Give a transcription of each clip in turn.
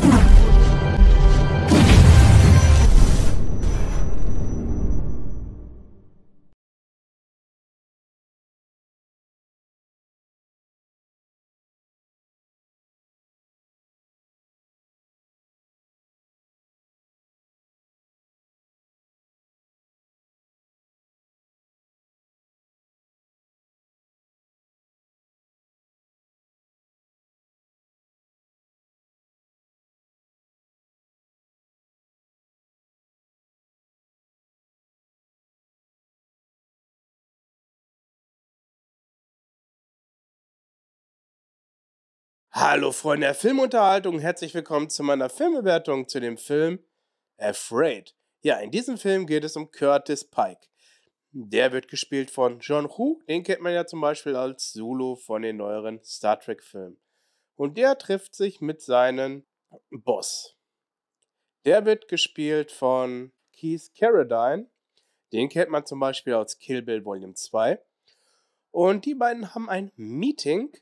Come on. Hallo Freunde der Filmunterhaltung, herzlich willkommen zu meiner Filmbewertung zu dem Film Afraid. Ja, in diesem Film geht es um Curtis Pike. Der wird gespielt von John Hu, den kennt man ja zum Beispiel als Zulu von den neueren Star Trek-Filmen. Und der trifft sich mit seinem Boss. Der wird gespielt von Keith Carradine, den kennt man zum Beispiel als Kill Bill Volume 2. Und die beiden haben ein Meeting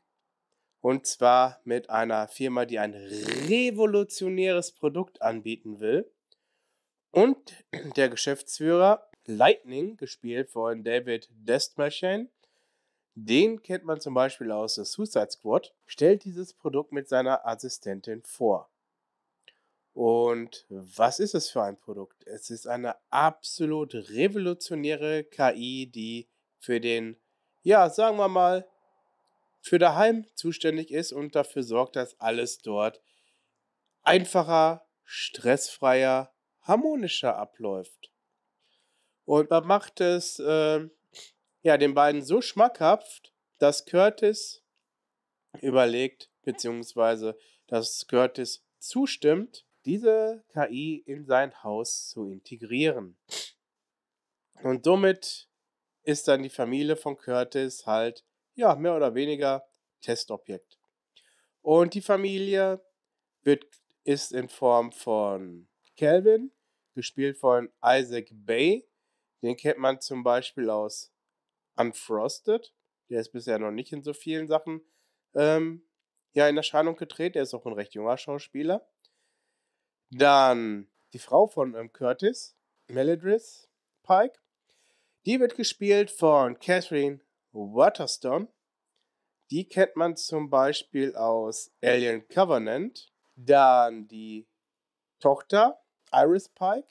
und zwar mit einer Firma, die ein revolutionäres Produkt anbieten will. Und der Geschäftsführer Lightning, gespielt von David Destmachin, den kennt man zum Beispiel aus The Suicide Squad, stellt dieses Produkt mit seiner Assistentin vor. Und was ist es für ein Produkt? Es ist eine absolut revolutionäre KI, die für den, ja, sagen wir mal, für daheim zuständig ist und dafür sorgt, dass alles dort einfacher, stressfreier, harmonischer abläuft. Und man macht es äh, ja, den beiden so schmackhaft, dass Curtis überlegt, beziehungsweise dass Curtis zustimmt, diese KI in sein Haus zu integrieren. Und somit ist dann die Familie von Curtis halt ja, mehr oder weniger Testobjekt. Und die Familie wird, ist in Form von Calvin, gespielt von Isaac Bay. Den kennt man zum Beispiel aus Unfrosted. Der ist bisher noch nicht in so vielen Sachen ähm, ja, in Erscheinung gedreht. Der ist auch ein recht junger Schauspieler. Dann die Frau von ähm, Curtis, Melodris Pike. Die wird gespielt von Catherine Waterstone. Die kennt man zum Beispiel aus Alien Covenant. Dann die Tochter Iris Pike.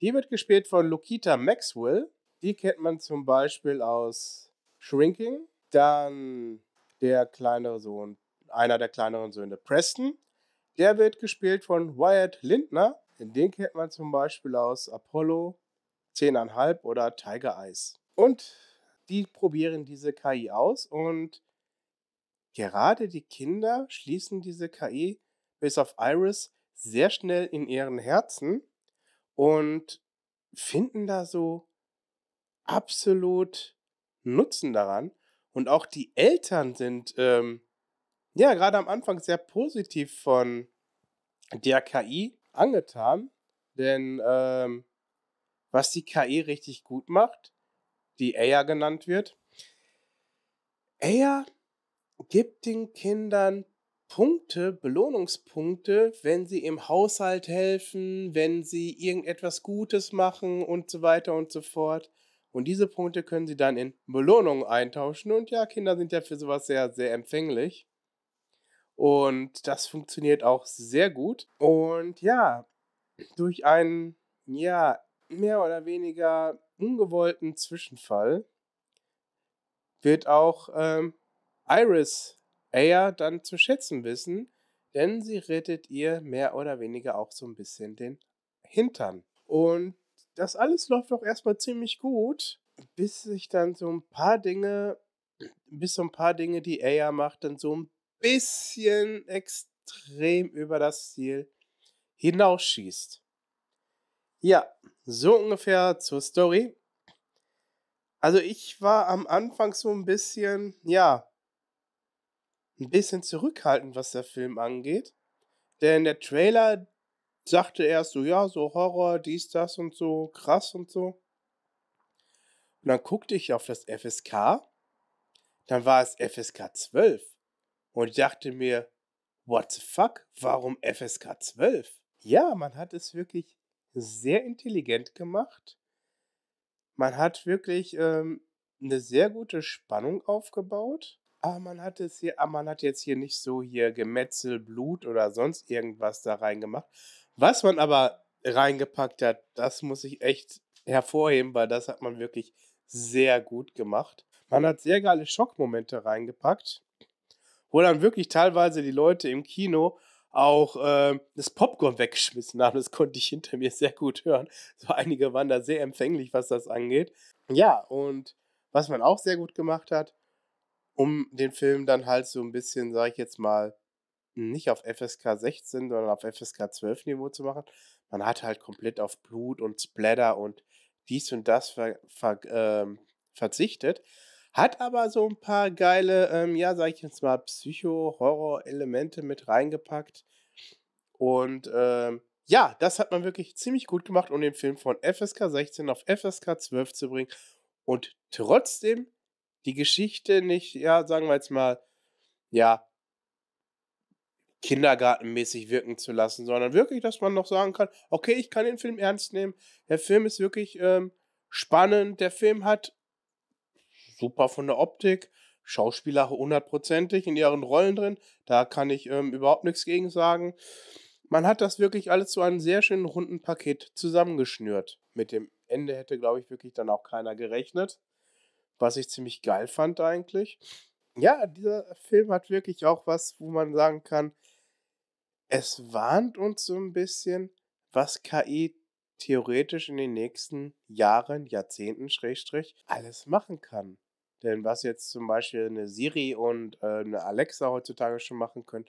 Die wird gespielt von Lokita Maxwell. Die kennt man zum Beispiel aus Shrinking. Dann der kleinere Sohn, einer der kleineren Söhne, Preston. Der wird gespielt von Wyatt Lindner. Den kennt man zum Beispiel aus Apollo 10,5 oder Tiger Eyes. Und die probieren diese KI aus und gerade die Kinder schließen diese KI bis auf Iris sehr schnell in ihren Herzen und finden da so absolut Nutzen daran. Und auch die Eltern sind ähm, ja gerade am Anfang sehr positiv von der KI angetan, denn ähm, was die KI richtig gut macht, die Aya genannt wird. Aya gibt den Kindern Punkte, Belohnungspunkte, wenn sie im Haushalt helfen, wenn sie irgendetwas Gutes machen und so weiter und so fort. Und diese Punkte können sie dann in Belohnungen eintauschen. Und ja, Kinder sind ja für sowas sehr, sehr empfänglich. Und das funktioniert auch sehr gut. Und ja, durch einen, ja, mehr oder weniger ungewollten Zwischenfall wird auch ähm, Iris Aya dann zu schätzen wissen, denn sie rettet ihr mehr oder weniger auch so ein bisschen den Hintern. Und das alles läuft auch erstmal ziemlich gut, bis sich dann so ein paar Dinge, bis so ein paar Dinge, die Aya macht, dann so ein bisschen extrem über das Ziel hinausschießt. Ja, so ungefähr zur Story. Also ich war am Anfang so ein bisschen, ja, ein bisschen zurückhaltend, was der Film angeht. Denn der Trailer sagte erst so, ja, so Horror, dies, das und so, krass und so. Und dann guckte ich auf das FSK, dann war es FSK 12 und ich dachte mir, what the fuck, warum FSK 12? Ja, man hat es wirklich sehr intelligent gemacht. Man hat wirklich ähm, eine sehr gute Spannung aufgebaut. Aber ah, man hat es hier, aber ah, man hat jetzt hier nicht so hier Gemetzel, Blut oder sonst irgendwas da reingemacht. Was man aber reingepackt hat, das muss ich echt hervorheben, weil das hat man wirklich sehr gut gemacht. Man hat sehr geile Schockmomente reingepackt, wo dann wirklich teilweise die Leute im Kino auch äh, das Popcorn weggeschmissen haben. Das konnte ich hinter mir sehr gut hören. So einige waren da sehr empfänglich, was das angeht. Ja, und was man auch sehr gut gemacht hat, um den Film dann halt so ein bisschen, sag ich jetzt mal, nicht auf FSK 16, sondern auf FSK 12 Niveau zu machen. Man hat halt komplett auf Blut und Splatter und dies und das ver ver äh, verzichtet, hat aber so ein paar geile, ähm, ja, sag ich jetzt mal, Psycho-Horror-Elemente mit reingepackt. Und ähm, ja, das hat man wirklich ziemlich gut gemacht, um den Film von FSK 16 auf FSK 12 zu bringen. Und trotzdem die Geschichte nicht, ja, sagen wir jetzt mal, ja, kindergartenmäßig wirken zu lassen, sondern wirklich, dass man noch sagen kann, okay, ich kann den Film ernst nehmen. Der Film ist wirklich ähm, spannend. Der Film hat super von der Optik. Schauspieler hundertprozentig in ihren Rollen drin. Da kann ich ähm, überhaupt nichts gegen sagen. Man hat das wirklich alles zu einem sehr schönen runden Paket zusammengeschnürt. Mit dem Ende hätte, glaube ich, wirklich dann auch keiner gerechnet. Was ich ziemlich geil fand eigentlich. Ja, dieser Film hat wirklich auch was, wo man sagen kann, es warnt uns so ein bisschen, was KI theoretisch in den nächsten Jahren, Jahrzehnten, Schrägstrich, alles machen kann. Denn was jetzt zum Beispiel eine Siri und äh, eine Alexa heutzutage schon machen können,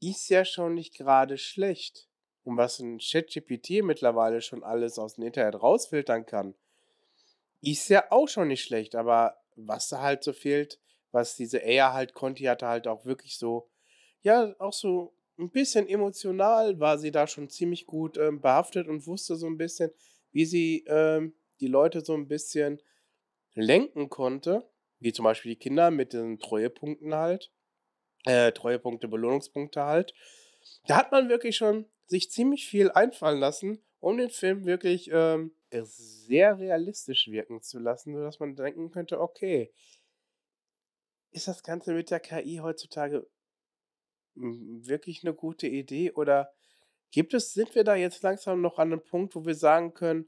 ist ja schon nicht gerade schlecht. Und was ein ChatGPT mittlerweile schon alles aus dem Internet rausfiltern kann, ist ja auch schon nicht schlecht. Aber was da halt so fehlt, was diese AI halt konnte, hatte halt auch wirklich so, ja, auch so ein bisschen emotional war sie da schon ziemlich gut ähm, behaftet und wusste so ein bisschen, wie sie ähm, die Leute so ein bisschen lenken konnte, wie zum Beispiel die Kinder mit den Treuepunkten halt, äh, Treuepunkte, Belohnungspunkte halt, da hat man wirklich schon sich ziemlich viel einfallen lassen, um den Film wirklich ähm, sehr realistisch wirken zu lassen, sodass man denken könnte, okay, ist das Ganze mit der KI heutzutage wirklich eine gute Idee oder gibt es, sind wir da jetzt langsam noch an einem Punkt, wo wir sagen können,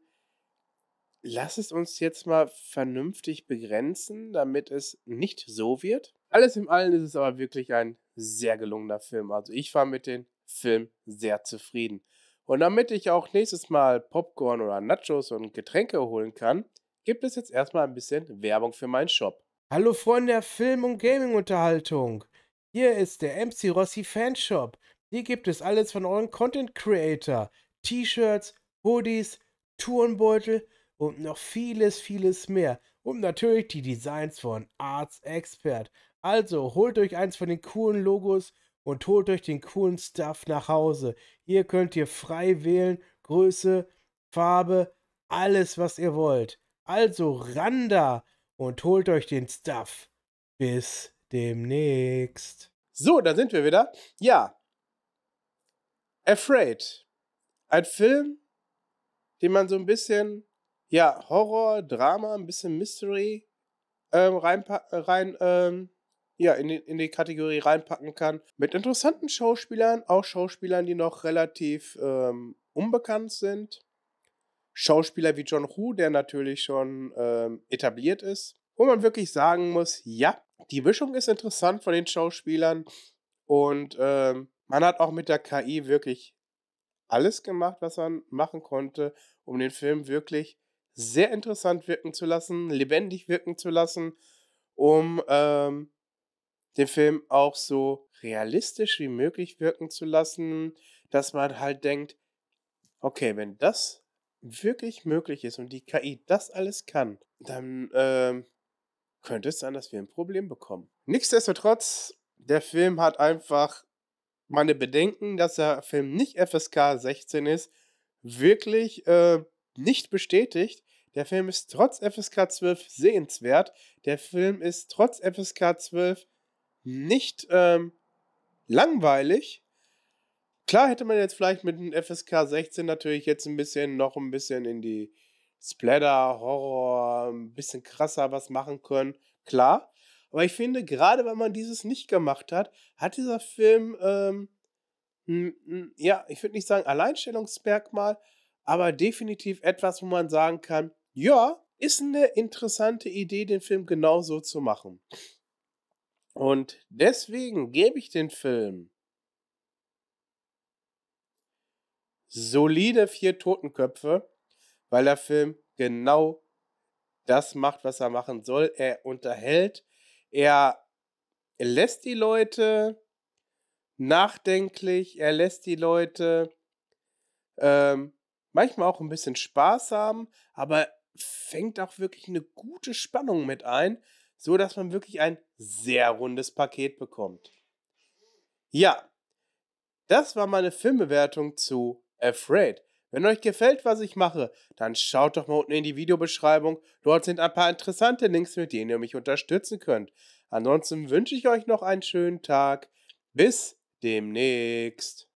lass es uns jetzt mal vernünftig begrenzen, damit es nicht so wird. Alles im Allen ist es aber wirklich ein sehr gelungener Film. Also ich war mit dem Film sehr zufrieden. Und damit ich auch nächstes Mal Popcorn oder Nachos und Getränke holen kann, gibt es jetzt erstmal ein bisschen Werbung für meinen Shop. Hallo Freunde der Film- und Gaming-Unterhaltung. Hier ist der MC Rossi Fanshop. Hier gibt es alles von euren Content Creator. T-Shirts, Hoodies, Tourenbeutel und noch vieles, vieles mehr. Und natürlich die Designs von Arts Expert. Also holt euch eins von den coolen Logos und holt euch den coolen Stuff nach Hause. Hier könnt ihr frei wählen, Größe, Farbe, alles, was ihr wollt. Also ran da und holt euch den Stuff. Bis demnächst. So, da sind wir wieder. Ja. Afraid. Ein Film, den man so ein bisschen ja, Horror, Drama, ein bisschen Mystery ähm, rein, äh, rein ähm, ja, in, die, in die Kategorie reinpacken kann. Mit interessanten Schauspielern, auch Schauspielern, die noch relativ ähm, unbekannt sind. Schauspieler wie John Hu, der natürlich schon ähm, etabliert ist. Wo man wirklich sagen muss, ja, die Mischung ist interessant von den Schauspielern. Und ähm, man hat auch mit der KI wirklich alles gemacht, was man machen konnte, um den Film wirklich sehr interessant wirken zu lassen, lebendig wirken zu lassen, um ähm, den Film auch so realistisch wie möglich wirken zu lassen, dass man halt denkt, okay, wenn das wirklich möglich ist und die KI das alles kann, dann ähm, könnte es sein, dass wir ein Problem bekommen. Nichtsdestotrotz, der Film hat einfach meine Bedenken, dass der Film nicht FSK 16 ist, wirklich äh, nicht bestätigt. Der Film ist trotz FSK 12 sehenswert. Der Film ist trotz FSK 12 nicht ähm, langweilig. Klar hätte man jetzt vielleicht mit dem FSK 16 natürlich jetzt ein bisschen noch ein bisschen in die Splatter, Horror, ein bisschen krasser was machen können. Klar. Aber ich finde, gerade weil man dieses nicht gemacht hat, hat dieser Film, ähm, ja, ich würde nicht sagen Alleinstellungsmerkmal, aber definitiv etwas, wo man sagen kann, ja, ist eine interessante Idee, den Film genau so zu machen. Und deswegen gebe ich den Film solide vier Totenköpfe, weil der Film genau das macht, was er machen soll. Er unterhält, er lässt die Leute nachdenklich, er lässt die Leute ähm, manchmal auch ein bisschen Spaß haben, aber fängt auch wirklich eine gute Spannung mit ein, so dass man wirklich ein sehr rundes Paket bekommt. Ja, das war meine Filmbewertung zu Afraid. Wenn euch gefällt, was ich mache, dann schaut doch mal unten in die Videobeschreibung. Dort sind ein paar interessante Links, mit denen ihr mich unterstützen könnt. Ansonsten wünsche ich euch noch einen schönen Tag. Bis demnächst.